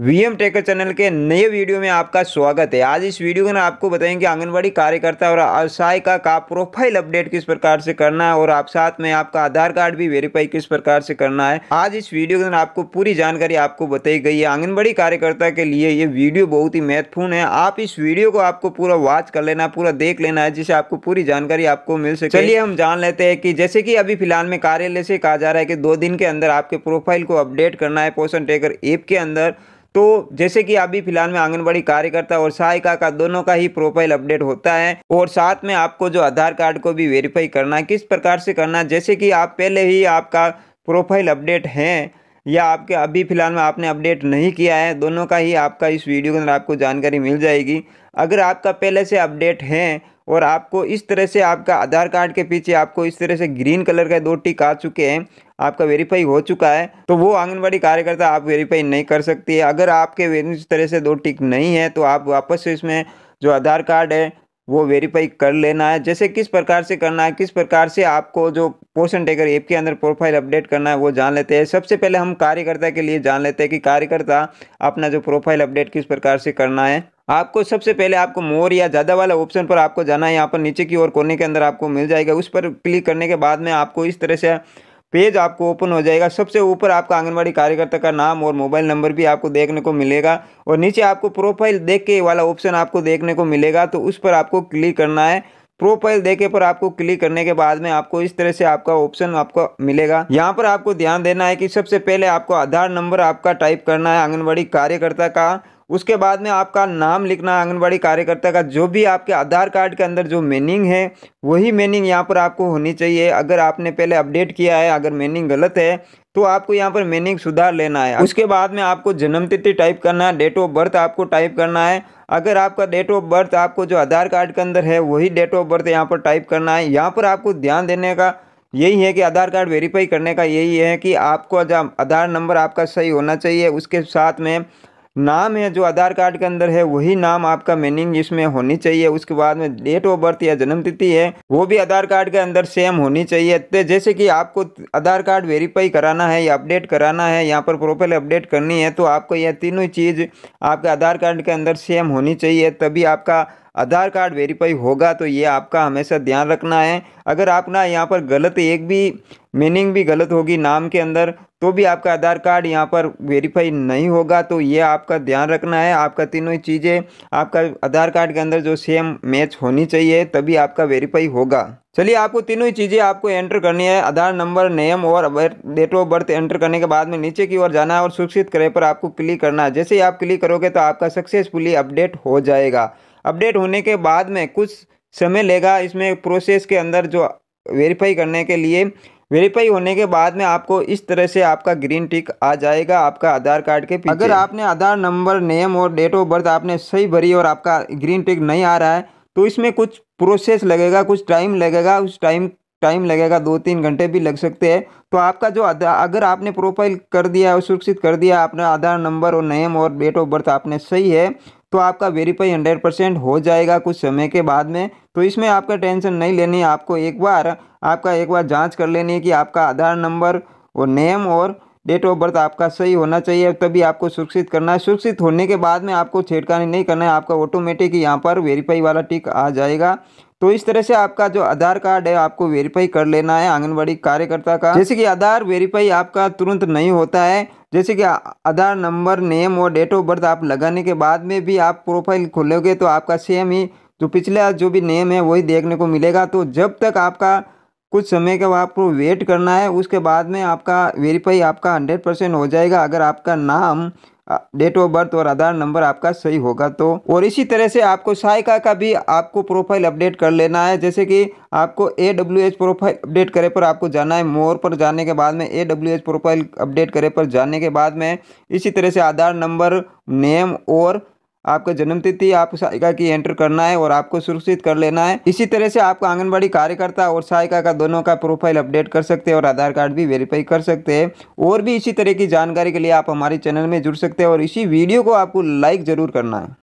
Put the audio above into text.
VM taker channel के नए video में आपका स्वागत है आज इस वीडियो में आपको बताएंगे आंगनबाड़ी कार्यकर्ता और सहायिका का प्रोफाइल अपडेट किस प्रकार से करना है और आप साथ में आपका आधार कार्ड भी वेरीफाई किस प्रकार से करना है आज इस वीडियो के आपको पूरी जानकारी आपको बताई गई है आंगनबाड़ी कार्यकर्ता के लिए ये वीडियो बहुत ही महत्वपूर्ण है आप इस वीडियो को आपको पूरा वॉच कर लेना पूरा देख लेना है जिससे आपको पूरी जानकारी आपको मिल सके चलिए हम जान लेते हैं कि जैसे कि अभी फिलहाल में कार्यालय से कहा जा रहा है कि दो दिन के अंदर आपके प्रोफाइल को अपडेट करना है पोषण टेकर ऐप के अंदर तो जैसे कि अभी फिलहाल में आंगनबाड़ी कार्यकर्ता और सहायिका का दोनों का ही प्रोफाइल अपडेट होता है और साथ में आपको जो आधार कार्ड को भी वेरीफाई करना है किस प्रकार से करना है जैसे कि आप पहले ही आपका प्रोफाइल अपडेट है या आपके अभी फिलहाल में आपने अपडेट नहीं किया है दोनों का ही आपका इस वीडियो के अंदर आपको जानकारी मिल जाएगी अगर आपका पहले से अपडेट है और आपको इस तरह से आपका आधार कार्ड के पीछे आपको इस तरह से ग्रीन कलर का दो टिक आ चुके हैं आपका वेरीफाई हो चुका है तो वो आंगनबाड़ी कार्यकर्ता आप वेरीफाई नहीं कर सकती है अगर आपके इस तरह से दो टिक नहीं है तो आप वापस से इसमें जो आधार कार्ड है वो वेरीफाई कर लेना है जैसे किस प्रकार से करना है किस प्रकार से आपको जो पोषण टेकर ऐप के अंदर प्रोफाइल अपडेट करना है वो जान लेते हैं सबसे पहले हम कार्यकर्ता के लिए जान लेते हैं कि कार्यकर्ता अपना जो प्रोफाइल अपडेट किस प्रकार से करना है आपको सबसे पहले आपको मोर या ज़्यादा वाला ऑप्शन पर आपको जाना है यहाँ पर नीचे की ओर कोने के अंदर आपको मिल जाएगा उस पर क्लिक करने के बाद में आपको इस तरह से पेज आपको ओपन हो जाएगा सबसे ऊपर आपका आंगनबाड़ी कार्यकर्ता का नाम और मोबाइल नंबर भी आपको देखने को मिलेगा और नीचे आपको प्रोफाइल देख के वाला ऑप्शन आपको देखने को मिलेगा तो उस पर आपको क्लिक करना है प्रोफाइल देखे पर आपको क्लिक करने के बाद में आपको इस तरह से आपका ऑप्शन आपको मिलेगा यहाँ पर आपको ध्यान देना है कि सबसे पहले आपको आधार नंबर आपका टाइप करना है आंगनबाड़ी कार्यकर्ता का उसके बाद में आपका नाम लिखना आंगनबाड़ी कार्यकर्ता का जो भी आपके आधार कार्ड के अंदर जो मीनिंग है वही मीनिंग यहाँ पर आपको होनी चाहिए अगर आपने पहले अपडेट किया है अगर मीनिंग गलत है तो आपको यहाँ पर मीनिंग सुधार लेना है उसके बाद में आपको जन्म तिथि टाइप करना है डेट ऑफ बर्थ आपको टाइप करना है अगर आपका डेट ऑफ बर्थ आपको जो आधार कार्ड के अंदर है वही डेट ऑफ बर्थ यहाँ पर टाइप करना है यहाँ पर आपको ध्यान देने का यही है कि आधार कार्ड वेरीफाई करने का यही है कि आपको आधार नंबर आपका सही होना चाहिए उसके साथ में नाम है जो आधार कार्ड के अंदर है वही नाम आपका मीनिंग इसमें होनी चाहिए उसके बाद में डेट ऑफ बर्थ या जन्म तिथि है वो भी आधार कार्ड के अंदर सेम होनी चाहिए तो जैसे कि आपको आधार कार्ड वेरीफाई कराना है या अपडेट कराना है यहाँ पर प्रोफाइल अपडेट करनी है तो आपको यह तीनों चीज़ आपके आधार कार्ड के अंदर सेम होनी चाहिए तभी आपका आधार कार्ड वेरीफाई होगा तो ये आपका हमेशा ध्यान रखना है अगर आप ना यहाँ पर गलत एक भी मीनिंग भी गलत होगी नाम के अंदर तो भी आपका आधार कार्ड यहाँ पर वेरीफाई नहीं होगा तो ये आपका ध्यान रखना है आपका तीनों ही चीज़ें आपका आधार कार्ड के अंदर जो सेम मैच होनी चाहिए तभी आपका वेरीफाई होगा चलिए आपको तीनों ही चीज़ें आपको एंटर करनी है आधार नंबर नेम और डेट ऑफ बर्थ एंटर करने के बाद में नीचे की ओर जाना है और सुरक्षित करे पर आपको क्लिक करना है जैसे ही आप क्लिक करोगे तो आपका सक्सेसफुली अपडेट हो जाएगा अपडेट होने के बाद में कुछ समय लेगा इसमें प्रोसेस के अंदर जो वेरीफाई करने के लिए वेरीफाई होने के बाद में आपको इस तरह से आपका ग्रीन टिक आ जाएगा आपका आधार कार्ड के पीछे अगर आपने आधार नंबर नेम और डेट ऑफ बर्थ आपने सही भरी और आपका ग्रीन टिक नहीं आ रहा है तो इसमें कुछ प्रोसेस लगेगा कुछ टाइम लगेगा उस टाइम टाइम लगेगा दो तीन घंटे भी लग सकते हैं तो आपका जो अगर आपने प्रोफाइल कर दिया और सुरक्षित कर दिया अपना आधार नंबर और नेम और डेट ऑफ बर्थ आपने सही है तो आपका वेरीफाई हंड्रेड परसेंट हो जाएगा कुछ समय के बाद में तो इसमें आपका टेंशन नहीं लेनी आपको एक बार आपका एक बार जांच कर लेनी है कि आपका आधार नंबर और नेम और डेट ऑफ बर्थ आपका सही होना चाहिए तभी आपको सुरक्षित करना है सुरक्षित होने के बाद में आपको छेड़खानी नहीं करना है आपका ऑटोमेटिक यहाँ पर वेरीफाई वाला टिक आ जाएगा तो इस तरह से आपका जो आधार कार्ड है आपको वेरीफाई कर लेना है आंगनबाड़ी कार्यकर्ता का जैसे कि आधार वेरीफाई आपका तुरंत नहीं होता है जैसे कि आधार नंबर नेम और डेट ऑफ बर्थ आप लगाने के बाद में भी आप प्रोफाइल खोलोगे तो आपका सेम ही जो पिछला जो भी नेम है वही देखने को मिलेगा तो जब तक आपका कुछ समय के बाद आपको वेट करना है उसके बाद में आपका वेरीफाई आपका हंड्रेड परसेंट हो जाएगा अगर आपका नाम डेट ऑफ बर्थ और आधार नंबर आपका सही होगा तो और इसी तरह से आपको सहायिका का भी आपको प्रोफाइल अपडेट कर लेना है जैसे कि आपको A W H profile update करे पर आपको जाना है मोर पर जाने के बाद में A W H profile update करे पर जाने के बाद में इसी तरह से आधार नंबर नेम और आपका जन्म तिथि आप सहायिका की एंटर करना है और आपको सुरक्षित कर लेना है इसी तरह से आपका आंगनबाड़ी कार्यकर्ता और सहायिका का दोनों का प्रोफाइल अपडेट कर सकते हैं और आधार कार्ड भी वेरीफाई कर सकते हैं और भी इसी तरह की जानकारी के लिए आप हमारे चैनल में जुड़ सकते हैं और इसी वीडियो को आपको लाइक जरूर करना है